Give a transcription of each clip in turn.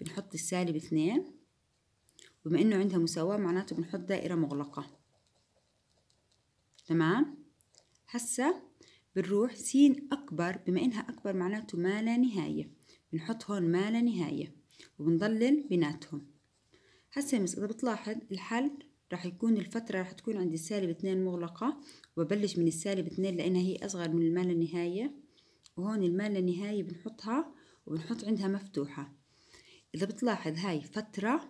بنحط السالب اثنين بما انه عندها مساواة معناته بنحط دائرة مغلقة تمام هسا بنروح س أكبر بما إنها أكبر معناته ما لا نهاية بنحط هون ما لا نهاية وبنضلل بيناتهم هسا يا مس إذا بتلاحظ الحل راح يكون الفترة راح تكون عند السالب اثنين مغلقة وببلش من السالب اثنين لأنها هي أصغر من المال النهاية نهاية وهون المال النهاية نهاية بنحطها وبنحط عندها مفتوحة إذا بتلاحظ هاي فترة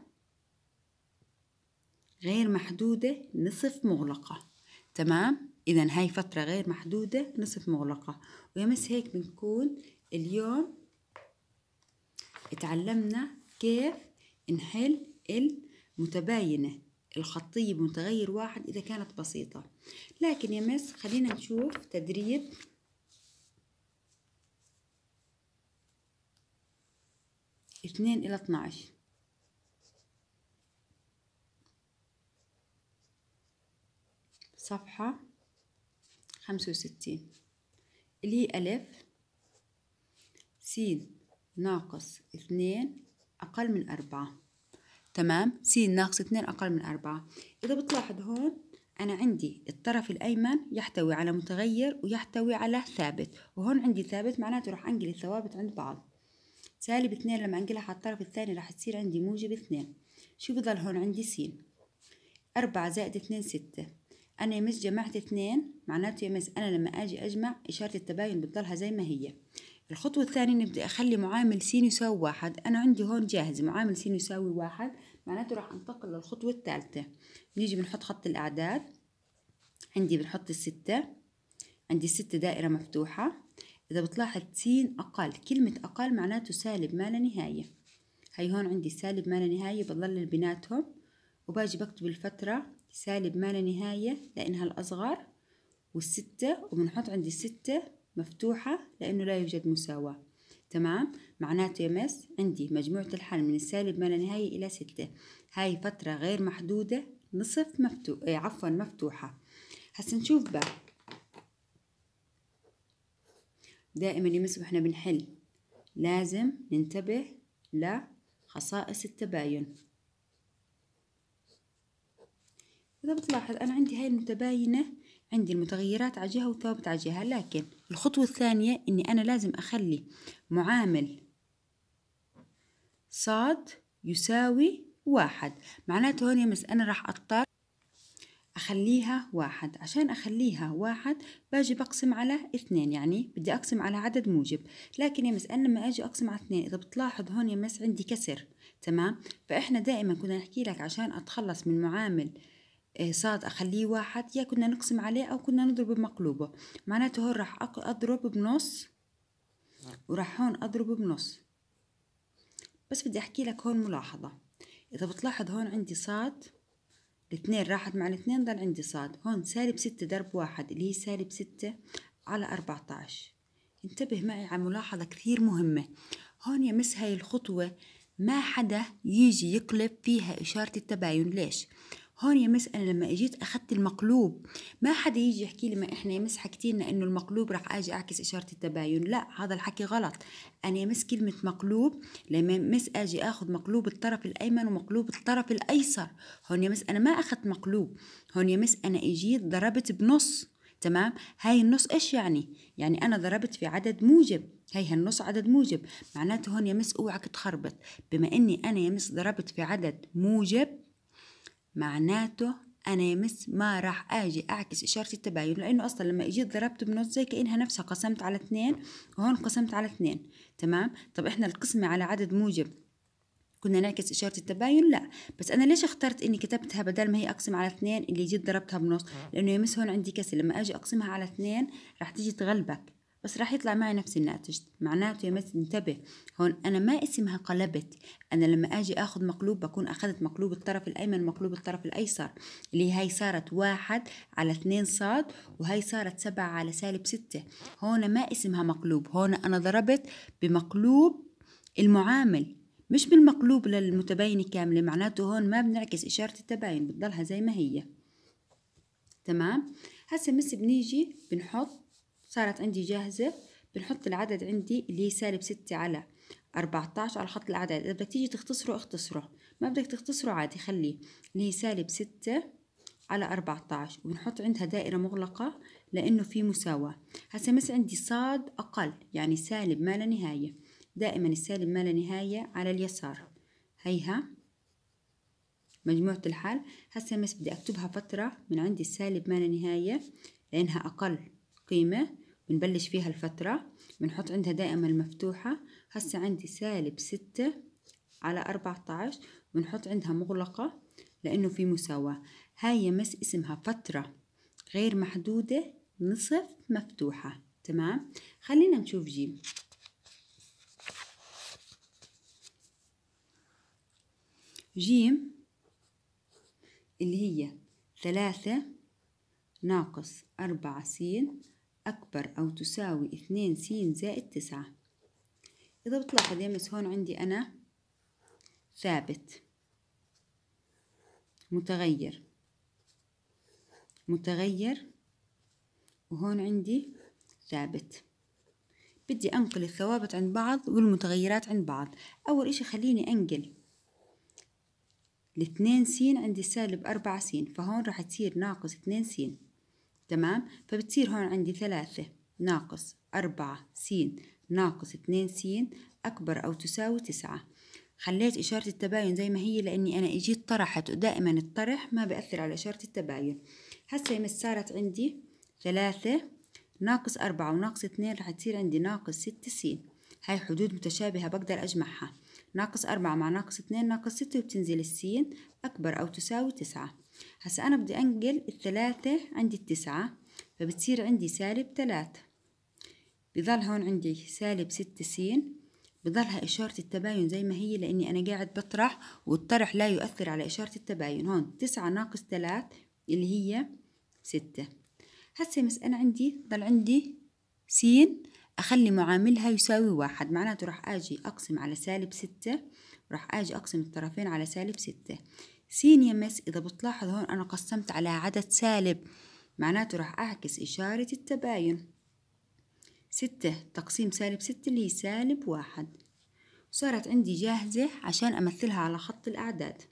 غير محدودة نصف مغلقة تمام إذا هاي فترة غير محدودة نصف مغلقة ويا مس هيك بنكون اليوم اتعلمنا كيف نحل المتباينة الخطية بمتغير واحد إذا كانت بسيطة لكن يا مس خلينا نشوف تدريب 2 إلى 12 صفحة خمسة وستين اللي هي ألف س ناقص اثنين أقل من أربعة تمام س ناقص اثنين أقل من أربعة إذا بتلاحظ هون أنا عندي الطرف الأيمن يحتوي على متغير ويحتوي على ثابت وهون عندي ثابت معناته راح أنقل الثوابت عند بعض سالب اثنين لما انقلها على الطرف الثاني راح تصير عندي موجب اثنين شو بضل هون عندي س أربعة زائد اثنين ستة أنا يمس جمعت اثنين معناته يمس أنا لما أجي أجمع إشارة التباين بتضلها زي ما هي الخطوة الثانية نبدأ أخلي معامل س يساوي واحد أنا عندي هون جاهز معامل س يساوي واحد معناته راح أنتقل للخطوة الثالثة نيجي بنحط خط الأعداد عندي بنحط الستة عندي الستة دائرة مفتوحة إذا بتلاحظ سين أقل كلمة أقل معناته سالب ما لا نهاية هي هون عندي سالب ما لا نهاية بضلل بيناتهم وباجي بكتب الفترة سالب ما لا نهاية لأنها الأصغر والستة وبنحط عندي ستة مفتوحة لأنه لا يوجد مساواة تمام معناته يا مس عندي مجموعة الحل من السالب ما لا نهاية إلى ستة هاي فترة غير محدودة نصف مفتوح إيه، عفوا مفتوحة هسا نشوف بقى دائما يمس واحنا بنحل لازم ننتبه لخصائص التباين إذا بتلاحظ أنا عندي هاي المتباينة عندي المتغيرات على جهة والثوابت على جهة لكن الخطوة الثانية إني أنا لازم أخلي معامل صاد يساوي واحد معناته هون يمس أنا راح أضطر أخليها واحد عشان أخليها واحد باجي بقسم على اثنين يعني بدي أقسم على عدد موجب لكن يا مس أنا لما أجي أقسم على اثنين إذا بتلاحظ هون يا مس عندي كسر تمام فإحنا دائما كنا نحكي لك عشان أتخلص من معامل آه، صاد أخليه واحد يا كنا نقسم عليه أو كنا نضرب بمقلوبة معناته هون راح أضرب بنص وراح هون أضرب بنص بس بدي أحكي لك هون ملاحظة إذا بتلاحظ هون عندي صاد الاثنين راحت مع الاثنين ضل عندي صاد هون سالب ستة ضرب واحد اللي هي سالب ستة على أربعة عشر انتبه معي على ملاحظة كثير مهمة هون يا مس هاي الخطوة ما حدا يجي يقلب فيها إشارة التباين ليش؟ هون يا مس انا لما اجيت اخذت المقلوب ما حدا يجي يحكي لي ما احنا يا مس حكيتي لنا انه المقلوب راح اجي اعكس اشاره التباين لا هذا الحكي غلط انا يا مس كلمه مقلوب لما مس اجي اخذ مقلوب الطرف الايمن ومقلوب الطرف الايسر هون يا مس انا ما اخذت مقلوب هون يا مس انا اجيت ضربت بنص تمام هاي النص ايش يعني يعني انا ضربت في عدد موجب هي هالنص عدد موجب معناته هون يا مس اوعك تخربط بما اني انا يا مس ضربت في عدد موجب معناته انا يا مس ما راح اجي اعكس اشاره التباين لانه اصلا لما اجيت ضربت بنص زي كانها نفسها قسمت على اثنين وهون قسمت على اثنين تمام طب احنا القسمه على عدد موجب كنا نعكس إشارة التباين لا بس أنا ليش اخترت إني كتبتها بدل ما هي أقسم على اثنين اللي جيت ضربتها بنص لأنه يا مس هون عندي كسر لما أجي أقسمها على اثنين راح تيجي تغلبك بس راح يطلع معي نفس الناتج معناته يا مس انتبه هون انا ما اسمها قلبت انا لما اجي اخذ مقلوب بكون اخذت مقلوب الطرف الايمن ومقلوب الطرف الايسر اللي هي صارت واحد على اثنين صاد وهي صارت سبعة على سالب ستة هون ما اسمها مقلوب هون انا ضربت بمقلوب المعامل مش بالمقلوب للمتباينة كاملة معناته هون ما بنعكس إشارة التباين بتضلها زي ما هي تمام هسا مس بنيجي بنحط صارت عندي جاهزة بنحط العدد عندي اللي هي سالب ستة على عشر على خط العدد إذا بدك تيجي تختصره اختصره ما بدك تختصره عادي خليه اللي هي سالب ستة على عشر وبنحط عندها دائرة مغلقة لأنه في مساواة هسا مس عندي صاد أقل يعني سالب ما لا نهاية دائما السالب ما لا نهاية على اليسار هيها مجموعة الحل هسا مس بدي أكتبها فترة من عندي السالب ما لا نهاية لأنها أقل قيمة بنبلش فيها الفترة بنحط عندها دائما المفتوحة هسا عندي سالب ستة على أربعة عشر بنحط عندها مغلقة لأنه في مساواة هاي مس اسمها فترة غير محدودة نصف مفتوحة تمام خلينا نشوف جيم جيم اللي هي ثلاثة ناقص أربعة سين أكبر أو تساوي اثنين س زائد تسعة إذا بتلاحظ يا مس هون عندي أنا ثابت متغير متغير وهون عندي ثابت بدي أنقل الثوابت عند بعض والمتغيرات عند بعض أول إشي خليني أنقل الاثنين س عندي سالب أربعة س فهون راح تصير ناقص اثنين س تمام فبتصير هون عندي ثلاثة ناقص أربعة س ناقص اتنين س أكبر أو تساوي تسعة خليت إشارة التباين زي ما هي لأني أنا إجيت طرحت ودائما الطرح ما بأثر على إشارة التباين هسا يمس صارت عندي ثلاثة ناقص أربعة وناقص اتنين رح تصير عندي ناقص ست س هاي حدود متشابهة بقدر أجمعها ناقص أربعة مع ناقص اتنين ناقص ستة وبتنزل السين أكبر أو تساوي تسعة هسا أنا بدي أنقل الثلاثة عندي التسعة فبتصير عندي سالب ثلاثة بضل هون عندي سالب ست سين بضلها إشارة التباين زي ما هي لأني أنا قاعد بطرح والطرح لا يؤثر على إشارة التباين هون تسعة ناقص ثلاث اللي هي ستة هسا مس أنا عندي ضل عندي سين أخلي معاملها يساوي واحد معناته راح أجي أقسم على سالب ستة راح أجي أقسم الطرفين على سالب ستة سين يمس إذا بتلاحظ هون أنا قسمت على عدد سالب معناته راح أعكس إشارة التباين ستة تقسيم سالب ستة اللي هي سالب واحد صارت عندي جاهزة عشان أمثلها على خط الأعداد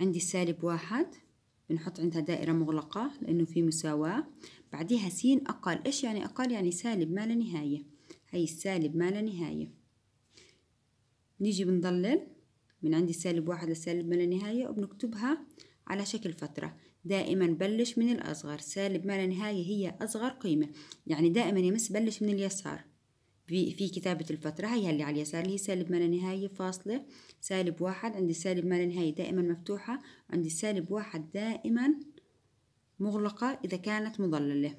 عندي سالب واحد بنحط عندها دائرة مغلقة لأنه في مساواة بعديها س أقل إيش يعني أقل يعني سالب ما لا نهاية هي السالب ما لا نهاية نيجي بنضلل من عندي سالب واحد لسالب ما لا نهاية وبنكتبها على شكل فترة دائما بلش من الأصغر سالب ما لا نهاية هي أصغر قيمة يعني دائما يمس بلش من اليسار في في كتابة الفترة هي اللي على اليسار اللي هي سالب ما لا نهاية فاصلة سالب واحد عندي سالب ما لا نهاية دائما مفتوحة عندي سالب واحد دائما مغلقة إذا كانت مضللة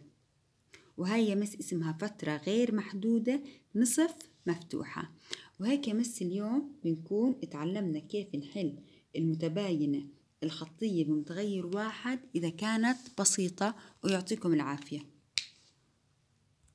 وهي مس اسمها فترة غير محدودة نصف مفتوحة وهيك يا مس اليوم بنكون اتعلمنا كيف نحل المتباينة الخطية بمتغير واحد إذا كانت بسيطة ويعطيكم العافية